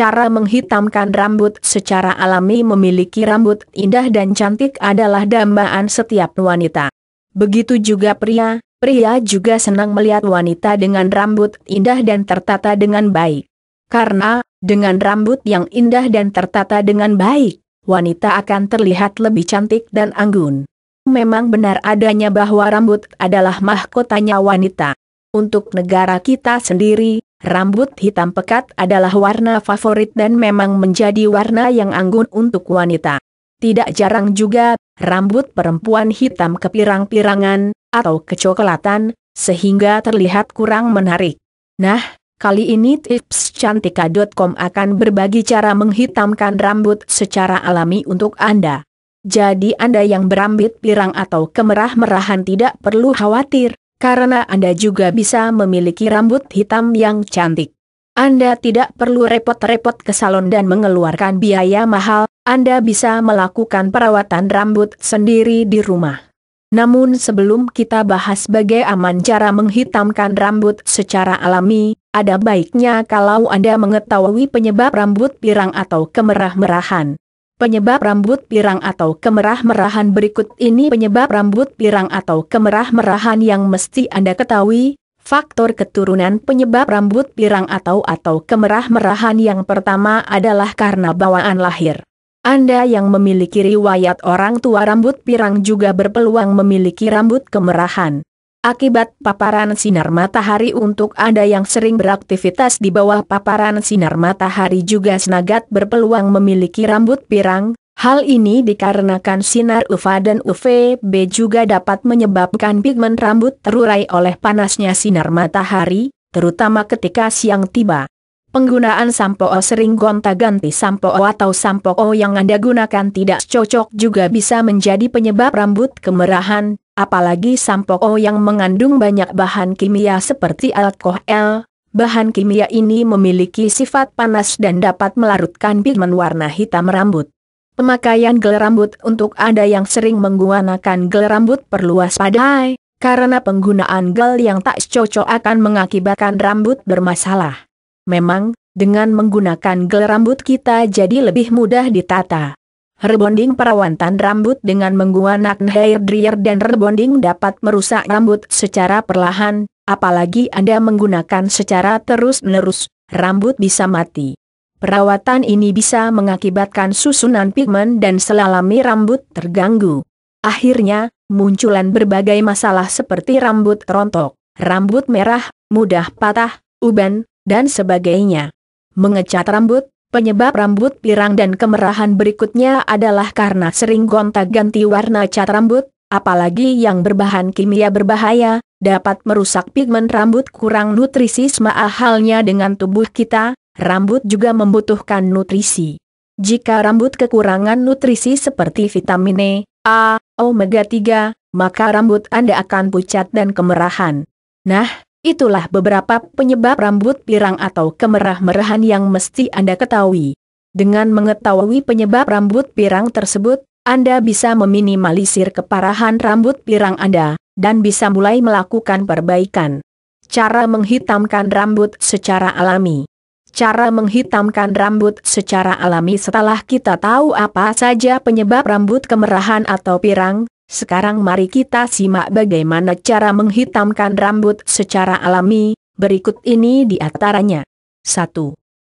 cara menghitamkan rambut secara alami memiliki rambut indah dan cantik adalah dambaan setiap wanita. Begitu juga pria, pria juga senang melihat wanita dengan rambut indah dan tertata dengan baik. Karena, dengan rambut yang indah dan tertata dengan baik, wanita akan terlihat lebih cantik dan anggun. Memang benar adanya bahwa rambut adalah mahkotanya wanita. Untuk negara kita sendiri, rambut hitam pekat adalah warna favorit dan memang menjadi warna yang anggun untuk wanita. Tidak jarang juga, rambut perempuan hitam kepirang-pirangan, atau kecoklatan, sehingga terlihat kurang menarik. Nah, kali ini tipscantika.com akan berbagi cara menghitamkan rambut secara alami untuk Anda. Jadi Anda yang berambit pirang atau kemerah-merahan tidak perlu khawatir, karena Anda juga bisa memiliki rambut hitam yang cantik. Anda tidak perlu repot-repot ke salon dan mengeluarkan biaya mahal, Anda bisa melakukan perawatan rambut sendiri di rumah. Namun sebelum kita bahas bagaimana cara menghitamkan rambut secara alami, ada baiknya kalau Anda mengetahui penyebab rambut pirang atau kemerah-merahan. Penyebab rambut pirang atau kemerah-merahan berikut ini penyebab rambut pirang atau kemerah-merahan yang mesti Anda ketahui, faktor keturunan penyebab rambut pirang atau atau kemerah-merahan yang pertama adalah karena bawaan lahir. Anda yang memiliki riwayat orang tua rambut pirang juga berpeluang memiliki rambut kemerahan. Akibat paparan sinar matahari untuk Anda yang sering beraktivitas di bawah paparan sinar matahari juga senagat berpeluang memiliki rambut pirang, hal ini dikarenakan sinar UV dan UVB juga dapat menyebabkan pigmen rambut terurai oleh panasnya sinar matahari, terutama ketika siang tiba. Penggunaan sampo o sering gonta-ganti sampo o atau sampo o yang Anda gunakan tidak cocok juga bisa menjadi penyebab rambut kemerahan, apalagi sampoko yang mengandung banyak bahan kimia seperti alkohol. Bahan kimia ini memiliki sifat panas dan dapat melarutkan pigmen warna hitam rambut. Pemakaian gel rambut untuk Anda yang sering menggunakan gel rambut perlu waspadai, karena penggunaan gel yang tak cocok akan mengakibatkan rambut bermasalah. Memang, dengan menggunakan gel rambut kita jadi lebih mudah ditata. Rebonding perawatan rambut dengan menggunakan hair dryer dan rebonding dapat merusak rambut secara perlahan, apalagi Anda menggunakan secara terus-menerus, rambut bisa mati. Perawatan ini bisa mengakibatkan susunan pigmen dan selalami rambut terganggu. Akhirnya, munculan berbagai masalah seperti rambut rontok, rambut merah, mudah patah, uban, dan sebagainya. Mengecat rambut, Penyebab rambut pirang dan kemerahan berikutnya adalah karena sering gonta-ganti warna cat rambut, apalagi yang berbahan kimia berbahaya, dapat merusak pigmen rambut kurang nutrisi sama halnya dengan tubuh kita, rambut juga membutuhkan nutrisi. Jika rambut kekurangan nutrisi seperti vitamin E, A, omega 3, maka rambut Anda akan pucat dan kemerahan. Nah, Itulah beberapa penyebab rambut pirang atau kemerah-merahan yang mesti Anda ketahui. Dengan mengetahui penyebab rambut pirang tersebut, Anda bisa meminimalisir keparahan rambut pirang Anda, dan bisa mulai melakukan perbaikan. Cara menghitamkan rambut secara alami Cara menghitamkan rambut secara alami setelah kita tahu apa saja penyebab rambut kemerahan atau pirang, sekarang mari kita simak bagaimana cara menghitamkan rambut secara alami, berikut ini di antaranya. 1.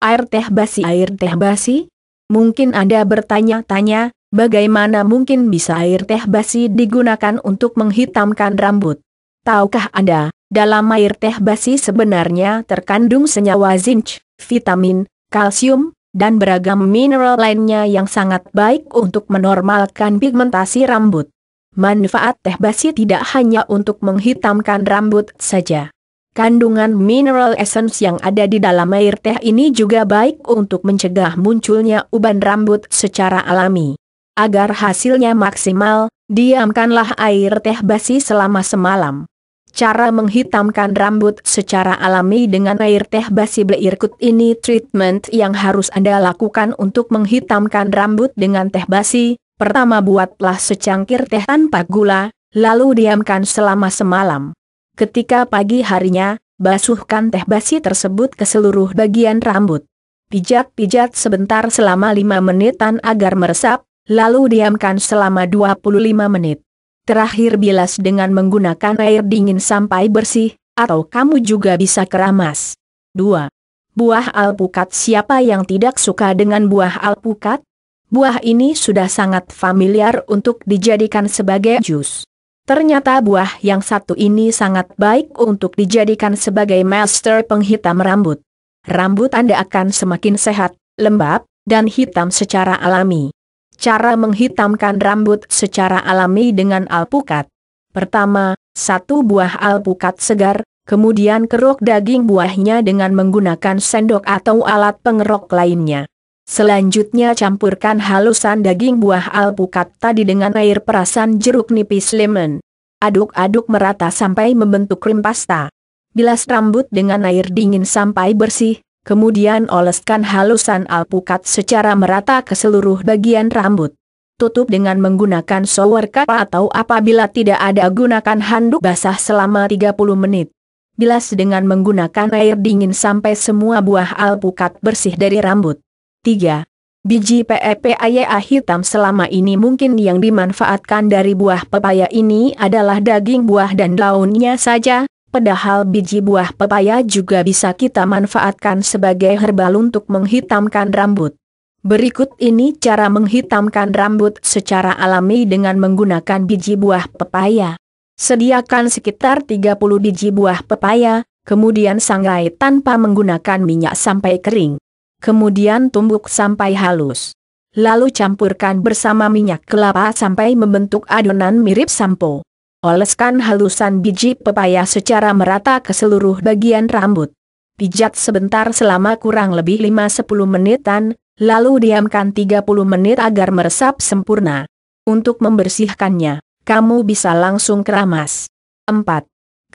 Air teh basi Air teh basi? Mungkin Anda bertanya-tanya, bagaimana mungkin bisa air teh basi digunakan untuk menghitamkan rambut? Tahukah Anda, dalam air teh basi sebenarnya terkandung senyawa zinc, vitamin, kalsium, dan beragam mineral lainnya yang sangat baik untuk menormalkan pigmentasi rambut. Manfaat teh basi tidak hanya untuk menghitamkan rambut saja. Kandungan mineral essence yang ada di dalam air teh ini juga baik untuk mencegah munculnya uban rambut secara alami. Agar hasilnya maksimal, diamkanlah air teh basi selama semalam. Cara menghitamkan rambut secara alami dengan air teh basi berikut ini treatment yang harus Anda lakukan untuk menghitamkan rambut dengan teh basi, Pertama buatlah secangkir teh tanpa gula, lalu diamkan selama semalam. Ketika pagi harinya, basuhkan teh basi tersebut ke seluruh bagian rambut. Pijat-pijat sebentar selama 5 menitan agar meresap, lalu diamkan selama 25 menit. Terakhir bilas dengan menggunakan air dingin sampai bersih, atau kamu juga bisa keramas. 2. Buah alpukat Siapa yang tidak suka dengan buah alpukat? buah ini sudah sangat familiar untuk dijadikan sebagai jus. Ternyata buah yang satu ini sangat baik untuk dijadikan sebagai master penghitam rambut. Rambut Anda akan semakin sehat, lembab, dan hitam secara alami. Cara menghitamkan rambut secara alami dengan alpukat. Pertama, satu buah alpukat segar, kemudian kerok daging buahnya dengan menggunakan sendok atau alat pengerok lainnya. Selanjutnya campurkan halusan daging buah alpukat tadi dengan air perasan jeruk nipis lemon. Aduk-aduk merata sampai membentuk krim pasta. Bilas rambut dengan air dingin sampai bersih, kemudian oleskan halusan alpukat secara merata ke seluruh bagian rambut. Tutup dengan menggunakan shower cap atau apabila tidak ada gunakan handuk basah selama 30 menit. Bilas dengan menggunakan air dingin sampai semua buah alpukat bersih dari rambut. 3. Biji PEPAYA hitam selama ini mungkin yang dimanfaatkan dari buah pepaya ini adalah daging buah dan daunnya saja, padahal biji buah pepaya juga bisa kita manfaatkan sebagai herbal untuk menghitamkan rambut. Berikut ini cara menghitamkan rambut secara alami dengan menggunakan biji buah pepaya. Sediakan sekitar 30 biji buah pepaya, kemudian sangrai tanpa menggunakan minyak sampai kering kemudian tumbuk sampai halus. Lalu campurkan bersama minyak kelapa sampai membentuk adonan mirip sampo. Oleskan halusan biji pepaya secara merata ke seluruh bagian rambut. Pijat sebentar selama kurang lebih 5-10 menitan, lalu diamkan 30 menit agar meresap sempurna. Untuk membersihkannya, kamu bisa langsung keramas. 4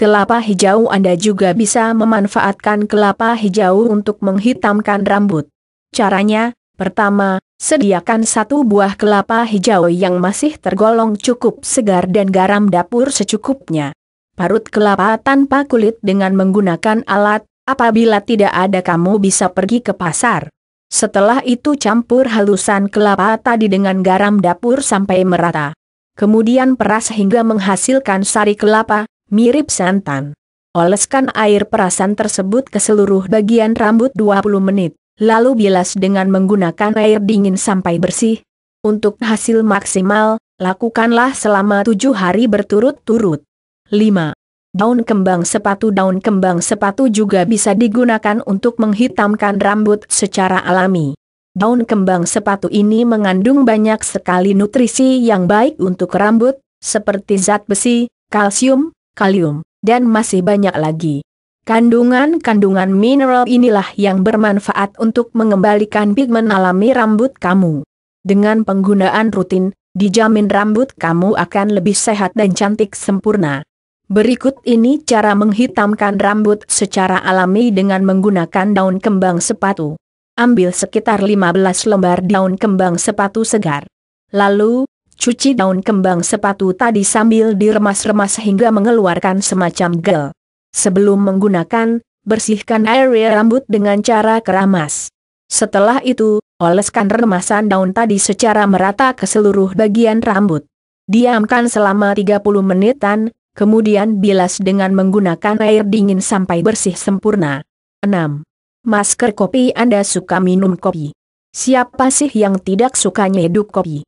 kelapa hijau Anda juga bisa memanfaatkan kelapa hijau untuk menghitamkan rambut. Caranya, pertama, sediakan satu buah kelapa hijau yang masih tergolong cukup segar dan garam dapur secukupnya. Parut kelapa tanpa kulit dengan menggunakan alat, apabila tidak ada kamu bisa pergi ke pasar. Setelah itu campur halusan kelapa tadi dengan garam dapur sampai merata. Kemudian peras hingga menghasilkan sari kelapa, mirip santan. Oleskan air perasan tersebut ke seluruh bagian rambut 20 menit, lalu bilas dengan menggunakan air dingin sampai bersih. Untuk hasil maksimal, lakukanlah selama tujuh hari berturut-turut. 5. Daun kembang sepatu Daun kembang sepatu juga bisa digunakan untuk menghitamkan rambut secara alami. Daun kembang sepatu ini mengandung banyak sekali nutrisi yang baik untuk rambut, seperti zat besi, kalsium, kalium, dan masih banyak lagi. Kandungan-kandungan mineral inilah yang bermanfaat untuk mengembalikan pigmen alami rambut kamu. Dengan penggunaan rutin, dijamin rambut kamu akan lebih sehat dan cantik sempurna. Berikut ini cara menghitamkan rambut secara alami dengan menggunakan daun kembang sepatu. Ambil sekitar 15 lembar daun kembang sepatu segar. Lalu, cuci daun kembang sepatu tadi sambil diremas-remas hingga mengeluarkan semacam gel. Sebelum menggunakan, bersihkan area rambut dengan cara keramas. Setelah itu, oleskan remasan daun tadi secara merata ke seluruh bagian rambut. Diamkan selama 30 menitan, kemudian bilas dengan menggunakan air dingin sampai bersih sempurna. 6. Masker kopi Anda suka minum kopi. Siapa sih yang tidak suka nyeduk kopi?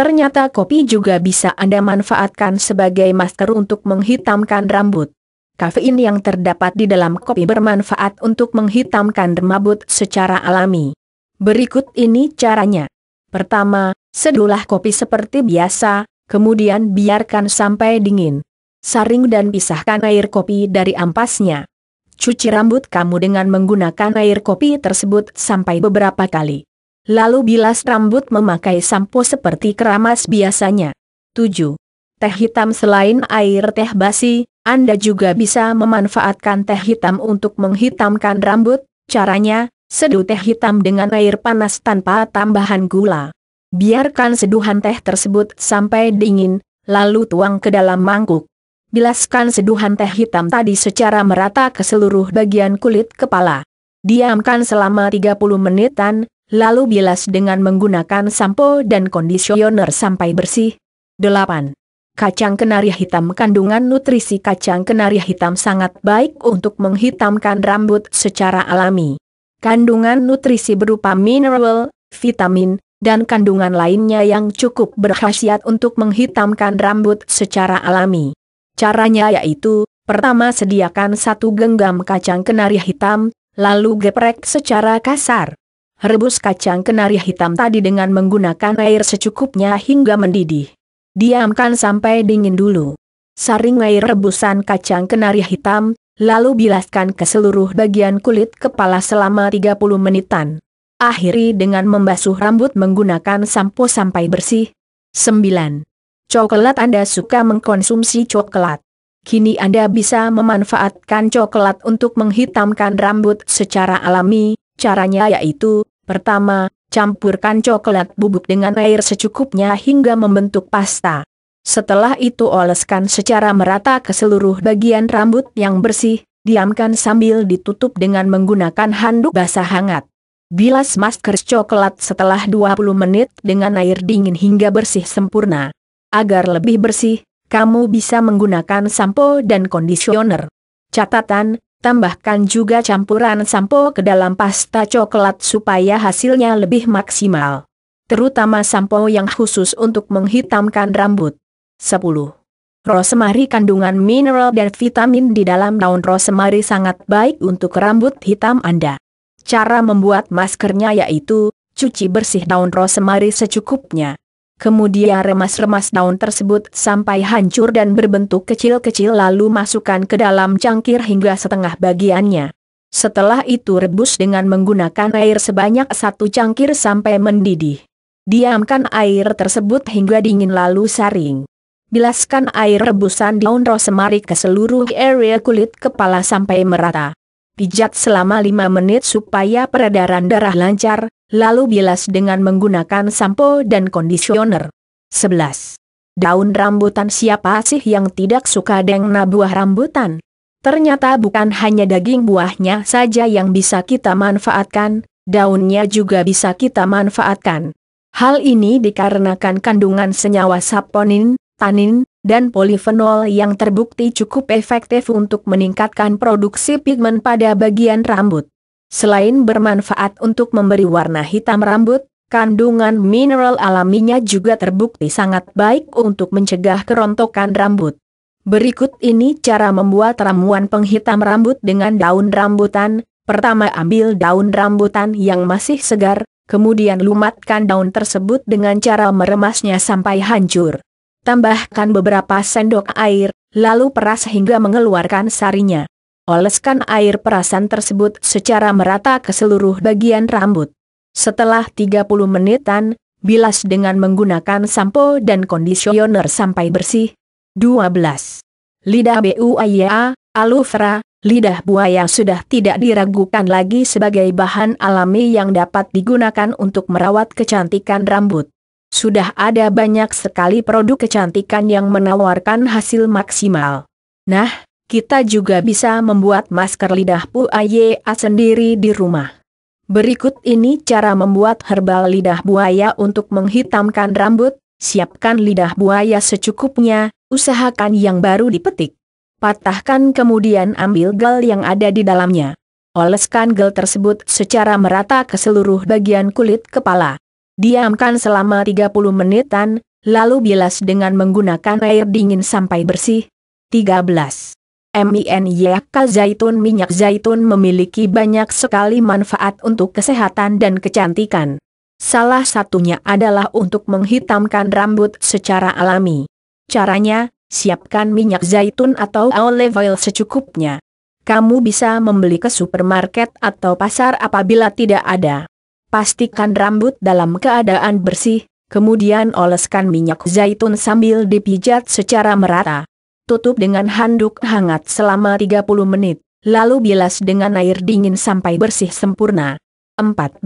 Ternyata kopi juga bisa Anda manfaatkan sebagai masker untuk menghitamkan rambut. Kafein yang terdapat di dalam kopi bermanfaat untuk menghitamkan rambut secara alami. Berikut ini caranya. Pertama, sedulah kopi seperti biasa, kemudian biarkan sampai dingin. Saring dan pisahkan air kopi dari ampasnya. Cuci rambut kamu dengan menggunakan air kopi tersebut sampai beberapa kali. Lalu bilas rambut memakai sampo seperti keramas biasanya. 7. Teh hitam selain air teh basi, Anda juga bisa memanfaatkan teh hitam untuk menghitamkan rambut. Caranya, seduh teh hitam dengan air panas tanpa tambahan gula. Biarkan seduhan teh tersebut sampai dingin, lalu tuang ke dalam mangkuk. Bilaskan seduhan teh hitam tadi secara merata ke seluruh bagian kulit kepala. Diamkan selama 30 menitan, lalu bilas dengan menggunakan sampo dan kondisioner sampai bersih. 8. Kacang kenari hitam Kandungan nutrisi kacang kenari hitam sangat baik untuk menghitamkan rambut secara alami. Kandungan nutrisi berupa mineral, vitamin, dan kandungan lainnya yang cukup berkhasiat untuk menghitamkan rambut secara alami. Caranya yaitu, pertama sediakan satu genggam kacang kenari hitam, lalu geprek secara kasar. Rebus kacang kenari hitam tadi dengan menggunakan air secukupnya hingga mendidih. Diamkan sampai dingin dulu. Saring air rebusan kacang kenari hitam, lalu bilaskan ke seluruh bagian kulit kepala selama 30 menitan. Akhiri dengan membasuh rambut menggunakan sampo sampai bersih. 9. Coklat Anda suka mengkonsumsi coklat. Kini Anda bisa memanfaatkan coklat untuk menghitamkan rambut secara alami, caranya yaitu Pertama, campurkan coklat bubuk dengan air secukupnya hingga membentuk pasta. Setelah itu oleskan secara merata ke seluruh bagian rambut yang bersih, diamkan sambil ditutup dengan menggunakan handuk basah hangat. Bilas masker coklat setelah 20 menit dengan air dingin hingga bersih sempurna. Agar lebih bersih, kamu bisa menggunakan sampo dan kondisioner. Catatan, Tambahkan juga campuran sampo ke dalam pasta coklat supaya hasilnya lebih maksimal. Terutama sampo yang khusus untuk menghitamkan rambut. 10. Rosemary kandungan mineral dan vitamin di dalam daun rosemary sangat baik untuk rambut hitam Anda. Cara membuat maskernya yaitu, cuci bersih daun rosemary secukupnya. Kemudian remas-remas daun tersebut sampai hancur dan berbentuk kecil-kecil lalu masukkan ke dalam cangkir hingga setengah bagiannya. Setelah itu rebus dengan menggunakan air sebanyak satu cangkir sampai mendidih. Diamkan air tersebut hingga dingin lalu saring. Bilaskan air rebusan daun rosemary ke seluruh area kulit kepala sampai merata pijat selama 5 menit supaya peredaran darah lancar, lalu bilas dengan menggunakan sampo dan kondisioner. 11. Daun rambutan siapa sih yang tidak suka dengan buah rambutan? Ternyata bukan hanya daging buahnya saja yang bisa kita manfaatkan, daunnya juga bisa kita manfaatkan. Hal ini dikarenakan kandungan senyawa saponin, tanin, dan polifenol yang terbukti cukup efektif untuk meningkatkan produksi pigmen pada bagian rambut. Selain bermanfaat untuk memberi warna hitam rambut, kandungan mineral alaminya juga terbukti sangat baik untuk mencegah kerontokan rambut. Berikut ini cara membuat ramuan penghitam rambut dengan daun rambutan. Pertama ambil daun rambutan yang masih segar, kemudian lumatkan daun tersebut dengan cara meremasnya sampai hancur tambahkan beberapa sendok air, lalu peras hingga mengeluarkan sarinya. Oleskan air perasan tersebut secara merata ke seluruh bagian rambut. Setelah 30 menitan, bilas dengan menggunakan sampo dan kondisioner sampai bersih. 12. Lidah buaya, alufra, lidah buaya sudah tidak diragukan lagi sebagai bahan alami yang dapat digunakan untuk merawat kecantikan rambut. Sudah ada banyak sekali produk kecantikan yang menawarkan hasil maksimal. Nah, kita juga bisa membuat masker lidah Bu buaya sendiri di rumah. Berikut ini cara membuat herbal lidah buaya untuk menghitamkan rambut, siapkan lidah buaya secukupnya, usahakan yang baru dipetik. Patahkan kemudian ambil gel yang ada di dalamnya. Oleskan gel tersebut secara merata ke seluruh bagian kulit kepala. Diamkan selama 30 menitan, lalu bilas dengan menggunakan air dingin sampai bersih. 13. Minyak zaitun minyak zaitun memiliki banyak sekali manfaat untuk kesehatan dan kecantikan. Salah satunya adalah untuk menghitamkan rambut secara alami. Caranya, siapkan minyak zaitun atau olive oil secukupnya. Kamu bisa membeli ke supermarket atau pasar apabila tidak ada pastikan rambut dalam keadaan bersih, kemudian oleskan minyak zaitun sambil dipijat secara merata. Tutup dengan handuk hangat selama 30 menit, lalu bilas dengan air dingin sampai bersih sempurna. 14.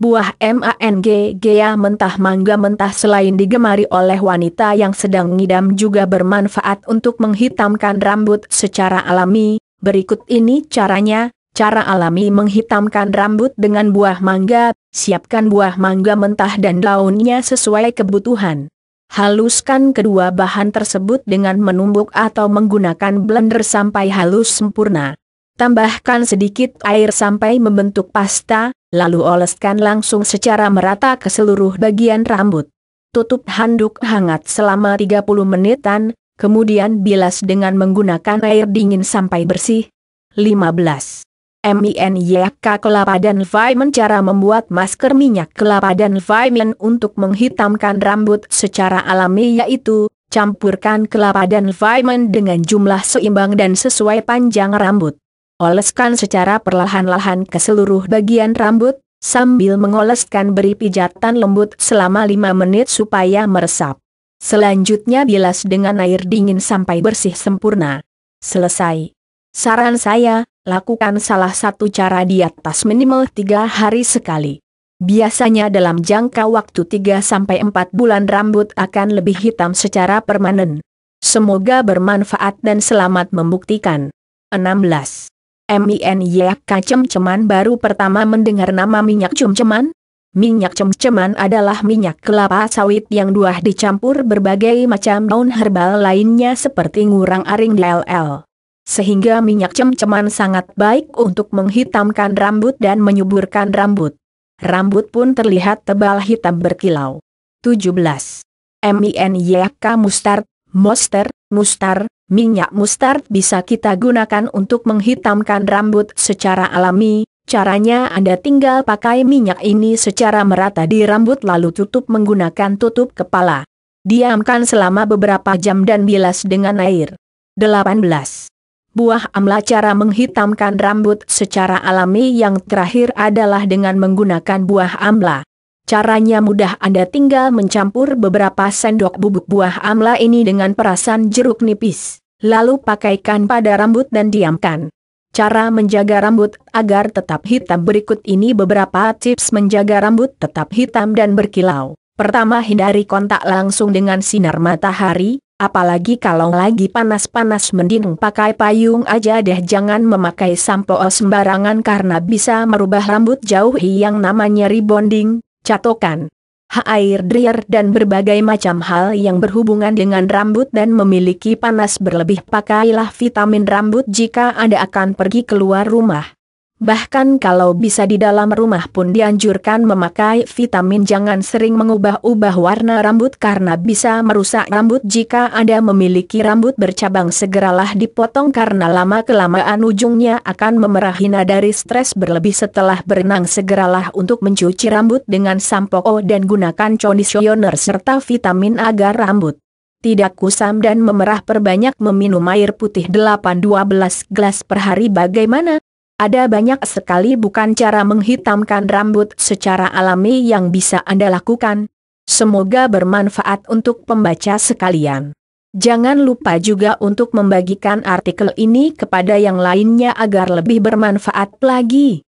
Buah MANGGA mentah mangga mentah selain digemari oleh wanita yang sedang ngidam juga bermanfaat untuk menghitamkan rambut secara alami. Berikut ini caranya, Cara alami menghitamkan rambut dengan buah mangga, siapkan buah mangga mentah dan daunnya sesuai kebutuhan. Haluskan kedua bahan tersebut dengan menumbuk atau menggunakan blender sampai halus sempurna. Tambahkan sedikit air sampai membentuk pasta, lalu oleskan langsung secara merata ke seluruh bagian rambut. Tutup handuk hangat selama 30 menitan, kemudian bilas dengan menggunakan air dingin sampai bersih. 15. MINYK kelapa dan vitamin cara membuat masker minyak kelapa dan vitamin untuk menghitamkan rambut secara alami yaitu campurkan kelapa dan vitamin dengan jumlah seimbang dan sesuai panjang rambut. Oleskan secara perlahan-lahan ke seluruh bagian rambut sambil mengoleskan beri pijatan lembut selama 5 menit supaya meresap. Selanjutnya bilas dengan air dingin sampai bersih sempurna. Selesai. Saran saya, lakukan salah satu cara di atas minimal tiga hari sekali. Biasanya dalam jangka waktu 3-4 bulan rambut akan lebih hitam secara permanen. Semoga bermanfaat dan selamat membuktikan. 16. MINYK cemceman baru pertama mendengar nama minyak cemceman? Minyak cemceman adalah minyak kelapa sawit yang dua dicampur berbagai macam daun herbal lainnya seperti ngurang aring DLL. Sehingga minyak cemceman sangat baik untuk menghitamkan rambut dan menyuburkan rambut. Rambut pun terlihat tebal hitam berkilau. 17. YAKA mustard, mustard, mustar, minyak mustard bisa kita gunakan untuk menghitamkan rambut secara alami. Caranya Anda tinggal pakai minyak ini secara merata di rambut lalu tutup menggunakan tutup kepala. Diamkan selama beberapa jam dan bilas dengan air. 18. Buah amla cara menghitamkan rambut secara alami yang terakhir adalah dengan menggunakan buah amla. Caranya mudah Anda tinggal mencampur beberapa sendok bubuk buah amla ini dengan perasan jeruk nipis, lalu pakaikan pada rambut dan diamkan. Cara menjaga rambut agar tetap hitam berikut ini beberapa tips menjaga rambut tetap hitam dan berkilau. Pertama hindari kontak langsung dengan sinar matahari, Apalagi kalau lagi panas-panas mending pakai payung aja deh jangan memakai sampo sembarangan karena bisa merubah rambut jauh yang namanya rebonding, catokan, air dryer dan berbagai macam hal yang berhubungan dengan rambut dan memiliki panas berlebih pakailah vitamin rambut jika Anda akan pergi keluar rumah. Bahkan kalau bisa di dalam rumah pun dianjurkan memakai vitamin jangan sering mengubah-ubah warna rambut karena bisa merusak rambut jika Anda memiliki rambut bercabang segeralah dipotong karena lama-kelamaan ujungnya akan memerah hina dari stres berlebih setelah berenang segeralah untuk mencuci rambut dengan sampo o oh, dan gunakan conditioner serta vitamin agar rambut tidak kusam dan memerah perbanyak meminum air putih 8-12 gelas per hari bagaimana? Ada banyak sekali bukan cara menghitamkan rambut secara alami yang bisa Anda lakukan. Semoga bermanfaat untuk pembaca sekalian. Jangan lupa juga untuk membagikan artikel ini kepada yang lainnya agar lebih bermanfaat lagi.